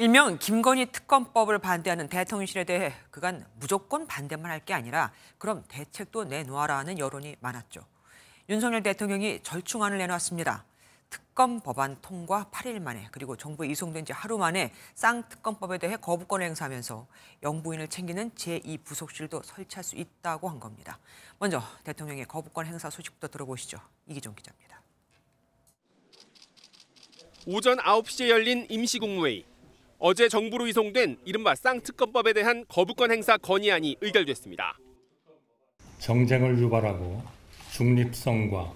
일명 김건희 특검법을 반대하는 대통령실에 대해 그간 무조건 반대만 할 게 아니라 그럼 대책도 내놓아라는 여론이 많았죠. 윤석열 대통령이 절충안을 내놨습니다. 특검 법안 통과 8일 만에 그리고 정부에 이송된 지 하루 만에 쌍특검법에 대해 거부권을 행사하면서 영부인을 챙기는 제2부속실도 설치할 수 있다고 한 겁니다. 먼저 대통령의 거부권 행사 소식부터 들어보시죠. 이기종 기자입니다. 오전 9시에 열린 임시국무회의. 어제 정부로 이송된 이른바 쌍특검법에 대한 거부권 행사 건의안이 의결됐습니다. 정쟁을 유발하고 중립성과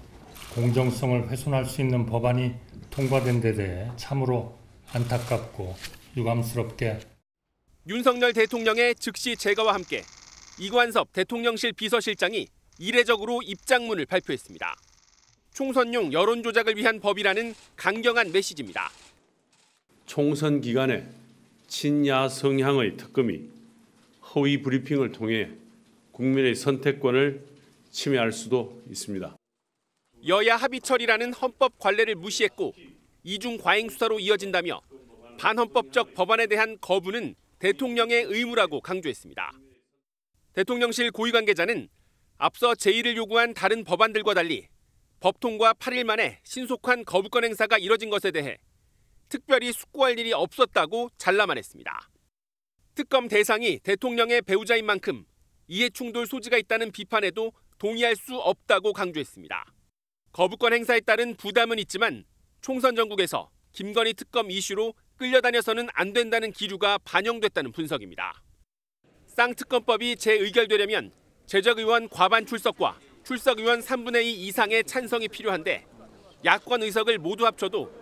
공정성을 훼손할 수 있는 법안이 통과된 데 대해 참으로 안타깝고 유감스럽게 윤석열 대통령의 즉시 제거와 함께 이관섭 대통령실 비서실장이 이례적으로 입장문을 발표했습니다. 총선용 여론 조작을 위한 법이라는 강경한 메시지입니다. 총선 기간에 친야 성향의 특검이 허위 브리핑을 통해 국민의 선택권을 침해할 수도 있습니다. 여야 합의철이라는 헌법 관례를 무시했고 이중 과잉 수사로 이어진다며 반헌법적 법안에 대한 거부는 대통령의 의무라고 강조했습니다. 대통령실 고위 관계자는 앞서 제의를 요구한 다른 법안들과 달리 법 통과 8일 만에 신속한 거부권 행사가 이뤄진 것에 대해 특별히 숙고할 일이 없었다고 잘라만했습니다. 특검 대상이 대통령의 배우자인 만큼 이해충돌 소지가 있다는 비판에도 동의할 수 없다고 강조했습니다. 거부권 행사에 따른 부담은 있지만 총선 전국에서 김건희 특검 이슈로 끌려다녀서는 안 된다는 기류가 반영됐다는 분석입니다. 쌍특검법이 재의결되려면 제적의원 과반 출석과 출석의원 3분의 2 이상의 찬성이 필요한데 야권 의석을 모두 합쳐도